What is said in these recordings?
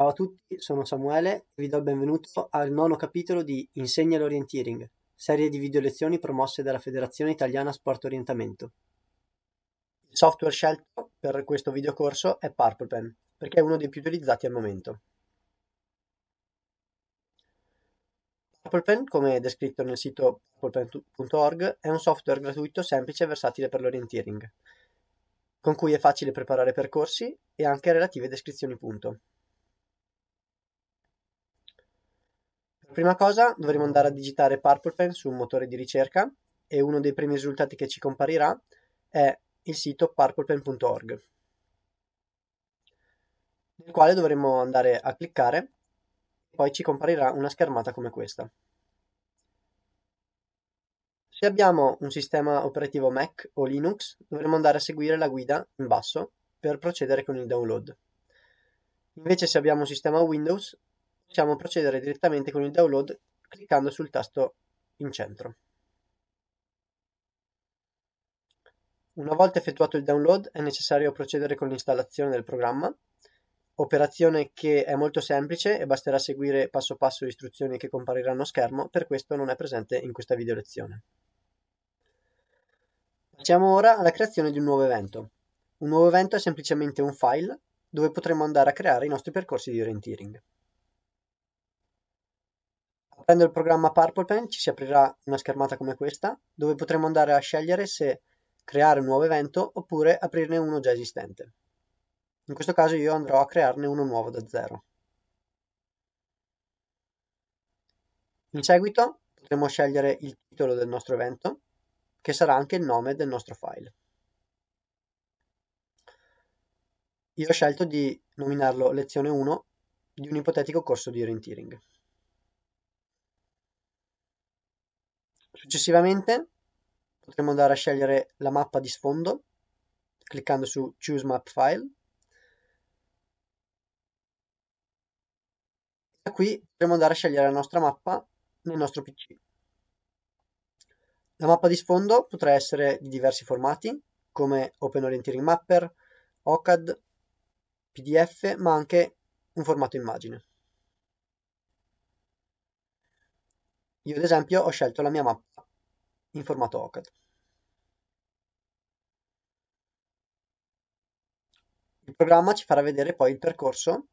Ciao a tutti, sono Samuele e vi do il benvenuto al nono capitolo di Insegna l'Orienteering, serie di video lezioni promosse dalla Federazione Italiana Sport Orientamento. Il software scelto per questo videocorso è PurplePen, perché è uno dei più utilizzati al momento. PurplePen, come descritto nel sito purplepen.org, è un software gratuito, semplice e versatile per l'orienteering, con cui è facile preparare percorsi e anche relative descrizioni punto. Prima cosa dovremo andare a digitare PurplePen su un motore di ricerca e uno dei primi risultati che ci comparirà è il sito purplepen.org nel quale dovremo andare a cliccare e poi ci comparirà una schermata come questa. Se abbiamo un sistema operativo Mac o Linux dovremo andare a seguire la guida in basso per procedere con il download. Invece se abbiamo un sistema Windows possiamo procedere direttamente con il download cliccando sul tasto in centro. Una volta effettuato il download è necessario procedere con l'installazione del programma, operazione che è molto semplice e basterà seguire passo passo le istruzioni che compariranno a schermo, per questo non è presente in questa video lezione. Passiamo ora alla creazione di un nuovo evento. Un nuovo evento è semplicemente un file dove potremo andare a creare i nostri percorsi di orienteering aprendo il programma Purple Pen ci si aprirà una schermata come questa, dove potremo andare a scegliere se creare un nuovo evento oppure aprirne uno già esistente. In questo caso io andrò a crearne uno nuovo da zero. In seguito potremo scegliere il titolo del nostro evento, che sarà anche il nome del nostro file. Io ho scelto di nominarlo lezione 1 di un ipotetico corso di orienteering. Successivamente potremo andare a scegliere la mappa di sfondo cliccando su Choose Map File. Da qui potremo andare a scegliere la nostra mappa nel nostro PC. La mappa di sfondo potrà essere di diversi formati come Open Orienteering Mapper, OCAD, PDF, ma anche un formato immagine. Io ad esempio ho scelto la mia mappa in formato OCAD. Il programma ci farà vedere poi il percorso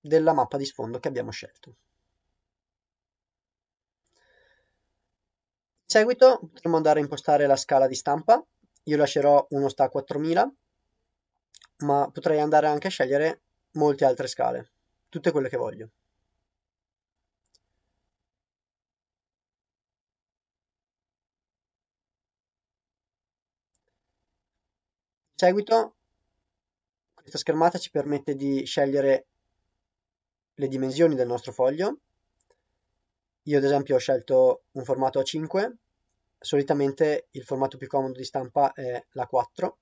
della mappa di sfondo che abbiamo scelto. In seguito potremo andare a impostare la scala di stampa. Io lascerò uno sta a 4000, ma potrei andare anche a scegliere molte altre scale, tutte quelle che voglio. seguito questa schermata ci permette di scegliere le dimensioni del nostro foglio. Io ad esempio ho scelto un formato A5, solitamente il formato più comodo di stampa è l'A4.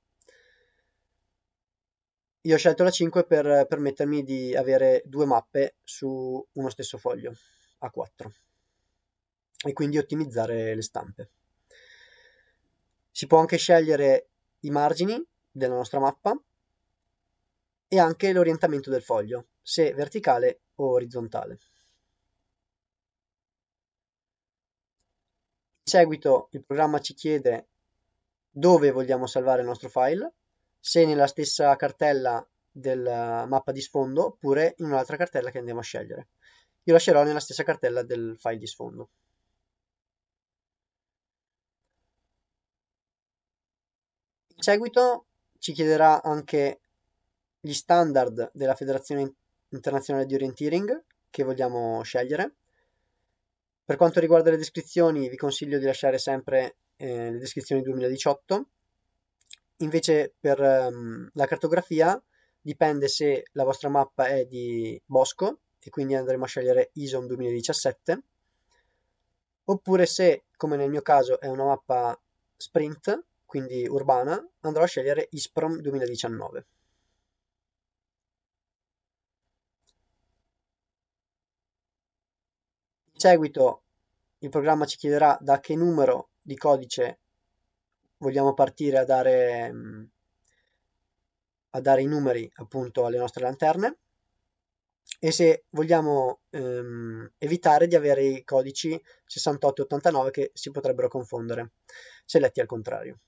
Io ho scelto l'A5 per permettermi di avere due mappe su uno stesso foglio, A4, e quindi ottimizzare le stampe. Si può anche scegliere i margini della nostra mappa e anche l'orientamento del foglio, se verticale o orizzontale. In seguito il programma ci chiede dove vogliamo salvare il nostro file, se nella stessa cartella della mappa di sfondo oppure in un'altra cartella che andiamo a scegliere. Io lascerò nella stessa cartella del file di sfondo. In seguito ci chiederà anche gli standard della Federazione Internazionale di Orienteering che vogliamo scegliere. Per quanto riguarda le descrizioni, vi consiglio di lasciare sempre eh, le descrizioni 2018. Invece per um, la cartografia dipende se la vostra mappa è di bosco e quindi andremo a scegliere ISOM 2017 oppure se, come nel mio caso, è una mappa sprint, quindi urbana, andrò a scegliere ISPROM 2019. In seguito il programma ci chiederà da che numero di codice vogliamo partire a dare, mm, a dare i numeri appunto alle nostre lanterne e se vogliamo ehm, evitare di avere i codici 68 e 89 che si potrebbero confondere se letti al contrario.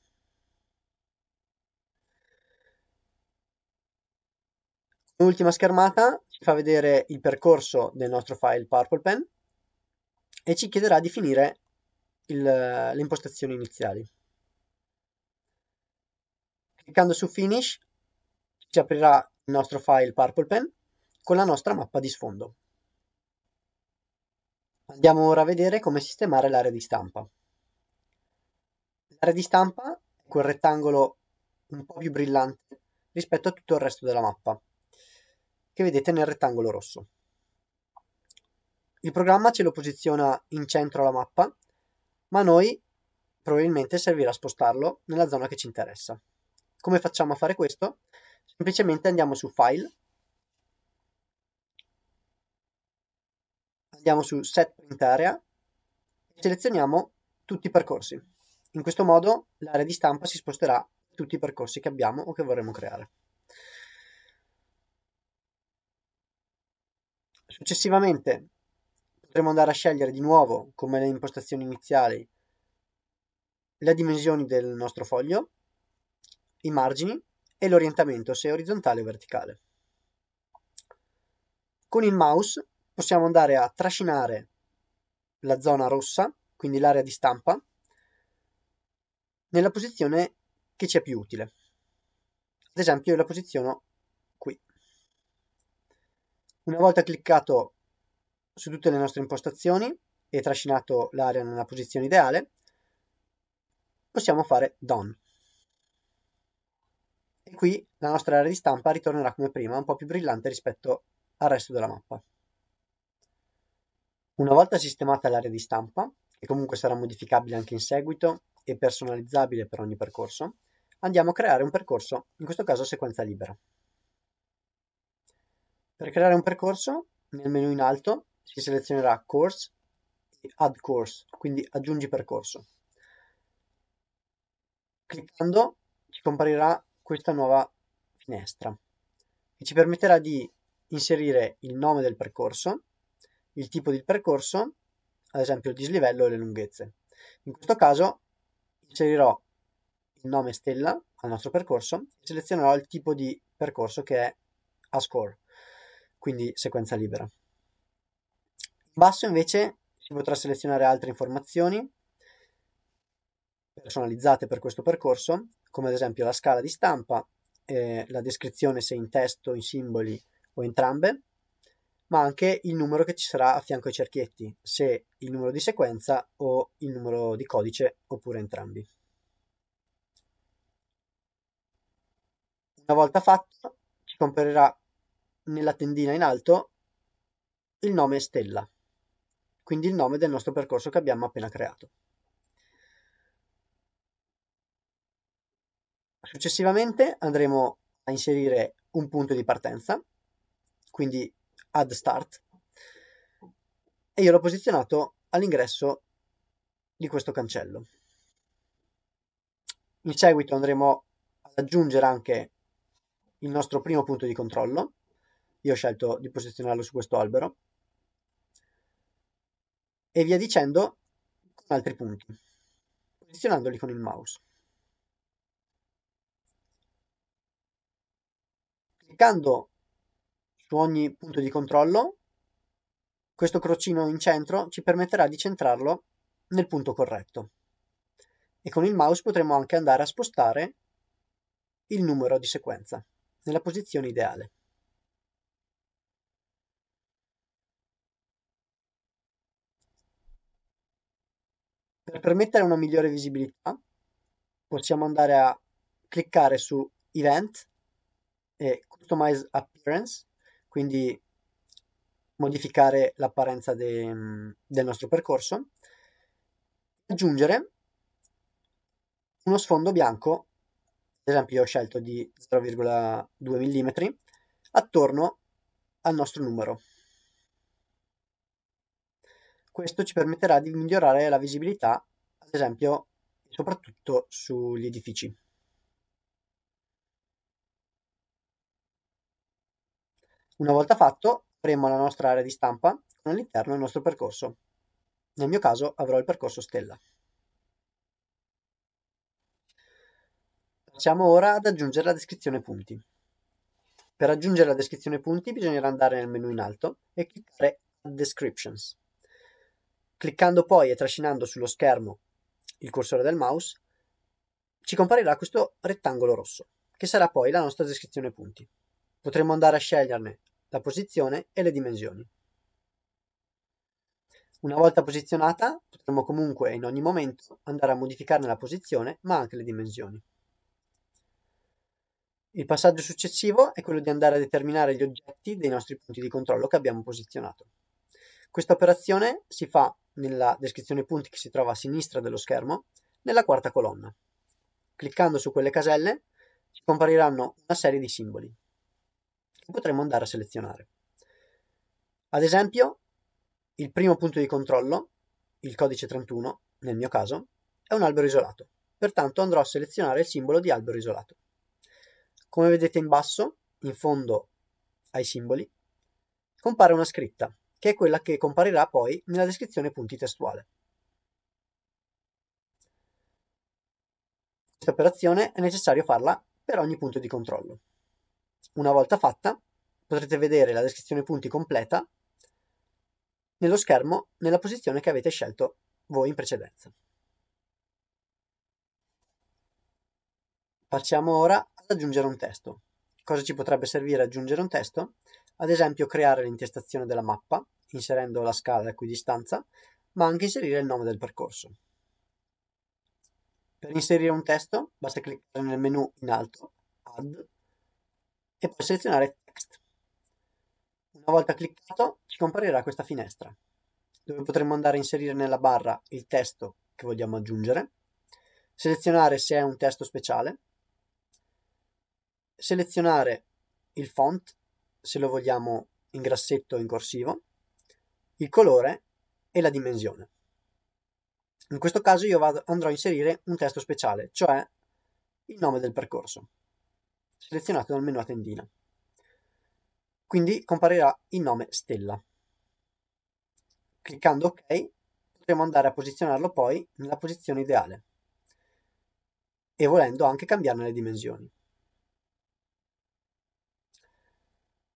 Ultima schermata ci fa vedere il percorso del nostro file Purple Pen e ci chiederà di finire il, le impostazioni iniziali. Cliccando su Finish ci aprirà il nostro file Purple Pen con la nostra mappa di sfondo. Andiamo ora a vedere come sistemare l'area di stampa. L'area di stampa è quel rettangolo un po' più brillante rispetto a tutto il resto della mappa che vedete nel rettangolo rosso. Il programma ce lo posiziona in centro alla mappa, ma a noi probabilmente servirà spostarlo nella zona che ci interessa. Come facciamo a fare questo? Semplicemente andiamo su File, andiamo su Set Print Area e selezioniamo tutti i percorsi. In questo modo l'area di stampa si sposterà tutti i percorsi che abbiamo o che vorremmo creare. Successivamente potremo andare a scegliere di nuovo, come le impostazioni iniziali, le dimensioni del nostro foglio, i margini e l'orientamento se orizzontale o verticale. Con il mouse possiamo andare a trascinare la zona rossa, quindi l'area di stampa, nella posizione che ci è più utile. Ad esempio io la posiziono una volta cliccato su tutte le nostre impostazioni e trascinato l'area nella posizione ideale, possiamo fare Done. E qui la nostra area di stampa ritornerà come prima, un po' più brillante rispetto al resto della mappa. Una volta sistemata l'area di stampa, che comunque sarà modificabile anche in seguito e personalizzabile per ogni percorso, andiamo a creare un percorso, in questo caso a sequenza libera. Per creare un percorso, nel menu in alto si selezionerà Course e Add Course, quindi aggiungi percorso. Cliccando ci comparirà questa nuova finestra che ci permetterà di inserire il nome del percorso, il tipo di percorso, ad esempio il dislivello e le lunghezze. In questo caso inserirò il nome stella al nostro percorso e selezionerò il tipo di percorso che è a score quindi sequenza libera. In basso invece si potrà selezionare altre informazioni personalizzate per questo percorso, come ad esempio la scala di stampa, eh, la descrizione se in testo, in simboli o entrambe, ma anche il numero che ci sarà a fianco ai cerchietti, se il numero di sequenza o il numero di codice oppure entrambi. Una volta fatto ci comparirà nella tendina in alto il nome stella, quindi il nome del nostro percorso che abbiamo appena creato. Successivamente andremo a inserire un punto di partenza, quindi add start, e io l'ho posizionato all'ingresso di questo cancello. In seguito andremo ad aggiungere anche il nostro primo punto di controllo, io ho scelto di posizionarlo su questo albero. E via dicendo con altri punti, posizionandoli con il mouse. Cliccando su ogni punto di controllo, questo crocino in centro ci permetterà di centrarlo nel punto corretto. E con il mouse potremo anche andare a spostare il numero di sequenza nella posizione ideale. Per permettere una migliore visibilità possiamo andare a cliccare su Event e Customize Appearance, quindi modificare l'apparenza de, del nostro percorso, aggiungere uno sfondo bianco, ad esempio io ho scelto di 0,2 mm, attorno al nostro numero questo ci permetterà di migliorare la visibilità, ad esempio, soprattutto sugli edifici. Una volta fatto, avremo la nostra area di stampa con all'interno il nostro percorso. Nel mio caso avrò il percorso stella. Passiamo ora ad aggiungere la descrizione punti. Per aggiungere la descrizione punti bisognerà andare nel menu in alto e cliccare Descriptions. Cliccando poi e trascinando sullo schermo il cursore del mouse, ci comparirà questo rettangolo rosso, che sarà poi la nostra descrizione punti. Potremo andare a sceglierne la posizione e le dimensioni. Una volta posizionata, potremo comunque in ogni momento andare a modificarne la posizione, ma anche le dimensioni. Il passaggio successivo è quello di andare a determinare gli oggetti dei nostri punti di controllo che abbiamo posizionato. Questa operazione si fa nella descrizione punti che si trova a sinistra dello schermo, nella quarta colonna. Cliccando su quelle caselle compariranno una serie di simboli che potremo andare a selezionare. Ad esempio, il primo punto di controllo, il codice 31, nel mio caso, è un albero isolato, pertanto andrò a selezionare il simbolo di albero isolato. Come vedete in basso, in fondo ai simboli, compare una scritta che è quella che comparirà poi nella descrizione punti testuale. Questa operazione è necessario farla per ogni punto di controllo. Una volta fatta, potrete vedere la descrizione punti completa nello schermo nella posizione che avete scelto voi in precedenza. Passiamo ora ad aggiungere un testo. Cosa ci potrebbe servire aggiungere un testo? ad esempio creare l'intestazione della mappa, inserendo la scala e distanza, ma anche inserire il nome del percorso. Per inserire un testo basta cliccare nel menu in alto, Add, e poi selezionare Text. Una volta cliccato ci comparirà questa finestra, dove potremo andare a inserire nella barra il testo che vogliamo aggiungere, selezionare se è un testo speciale, selezionare il font se lo vogliamo in grassetto o in corsivo, il colore e la dimensione. In questo caso io vado, andrò a inserire un testo speciale, cioè il nome del percorso, selezionato dal menu a tendina. Quindi comparirà il nome Stella. Cliccando OK potremo andare a posizionarlo poi nella posizione ideale e volendo anche cambiarne le dimensioni.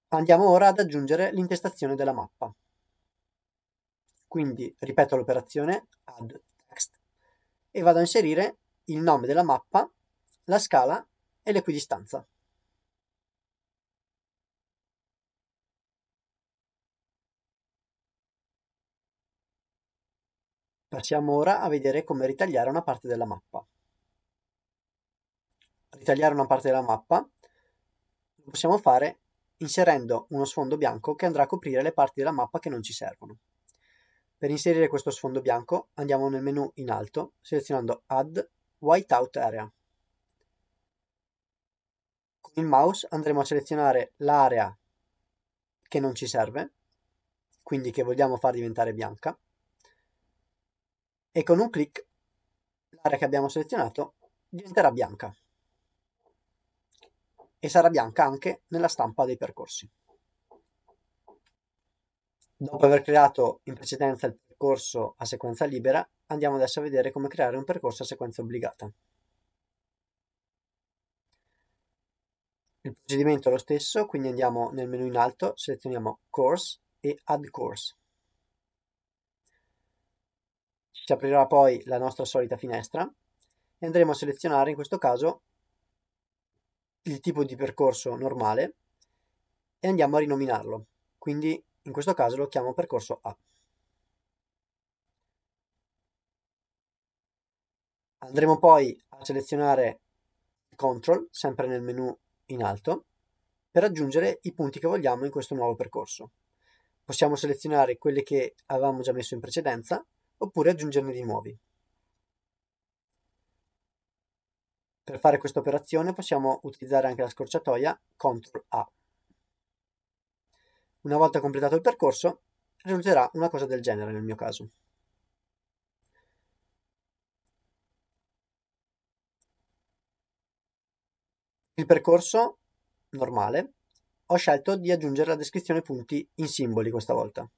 Andiamo ora ad aggiungere l'intestazione della mappa. Quindi ripeto l'operazione add text e vado a inserire il nome della mappa, la scala e l'equidistanza. Passiamo ora a vedere come ritagliare una parte della mappa. Ritagliare una parte della mappa lo possiamo fare inserendo uno sfondo bianco che andrà a coprire le parti della mappa che non ci servono. Per inserire questo sfondo bianco andiamo nel menu in alto selezionando Add Whiteout Area. Con il mouse andremo a selezionare l'area che non ci serve, quindi che vogliamo far diventare bianca, e con un clic l'area che abbiamo selezionato diventerà bianca e sarà bianca anche nella stampa dei percorsi. Dopo aver creato in precedenza il percorso a sequenza libera, andiamo adesso a vedere come creare un percorso a sequenza obbligata. Il procedimento è lo stesso, quindi andiamo nel menu in alto, selezioniamo Course e Add Course. Ci aprirà poi la nostra solita finestra e andremo a selezionare in questo caso il tipo di percorso normale e andiamo a rinominarlo. Quindi in questo caso lo chiamo percorso A. Andremo poi a selezionare Control, sempre nel menu in alto, per aggiungere i punti che vogliamo in questo nuovo percorso. Possiamo selezionare quelli che avevamo già messo in precedenza oppure aggiungerne di nuovi. Per fare questa operazione possiamo utilizzare anche la scorciatoia CTRL A. Una volta completato il percorso, risulterà una cosa del genere nel mio caso. Il percorso normale ho scelto di aggiungere la descrizione punti in simboli questa volta,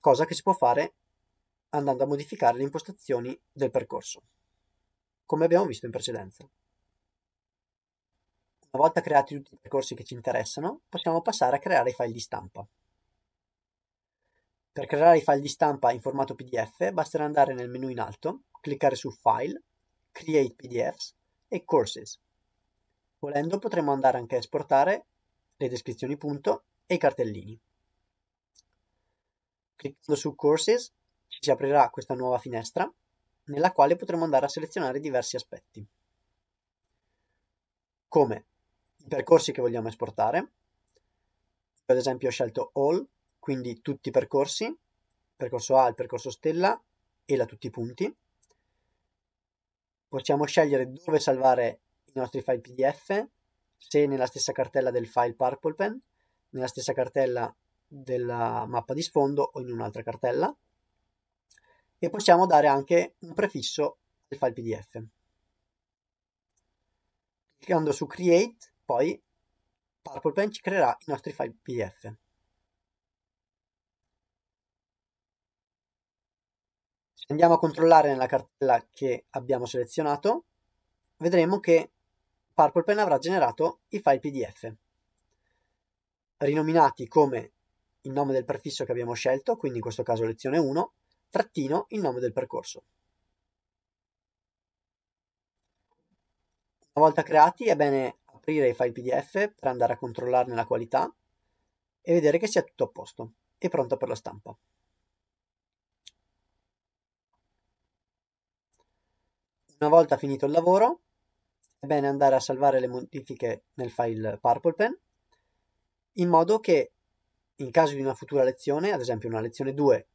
cosa che si può fare andando a modificare le impostazioni del percorso come abbiamo visto in precedenza. Una volta creati tutti i percorsi che ci interessano, possiamo passare a creare i file di stampa. Per creare i file di stampa in formato PDF basterà andare nel menu in alto, cliccare su File, Create PDFs e Courses. Volendo potremo andare anche a esportare le descrizioni punto e i cartellini. Cliccando su Courses ci si aprirà questa nuova finestra nella quale potremo andare a selezionare diversi aspetti, come i percorsi che vogliamo esportare. ad esempio ho scelto all, quindi tutti i percorsi, il percorso A, il percorso stella e la tutti i punti. Possiamo scegliere dove salvare i nostri file PDF, se nella stessa cartella del file PurplePen, nella stessa cartella della mappa di sfondo o in un'altra cartella e possiamo dare anche un prefisso al file PDF. Cliccando su Create, poi Purple Pen ci creerà i nostri file PDF. andiamo a controllare nella cartella che abbiamo selezionato, vedremo che PurplePen avrà generato i file PDF, rinominati come il nome del prefisso che abbiamo scelto, quindi in questo caso lezione 1, trattino il nome del percorso. Una volta creati è bene aprire i file PDF per andare a controllarne la qualità e vedere che sia tutto a posto e pronto per la stampa. Una volta finito il lavoro è bene andare a salvare le modifiche nel file PurplePen in modo che in caso di una futura lezione, ad esempio una lezione 2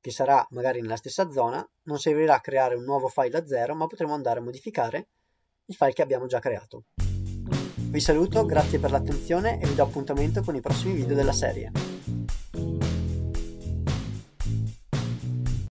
che sarà magari nella stessa zona, non servirà a creare un nuovo file da zero, ma potremo andare a modificare il file che abbiamo già creato. Vi saluto, grazie per l'attenzione e vi do appuntamento con i prossimi video della serie.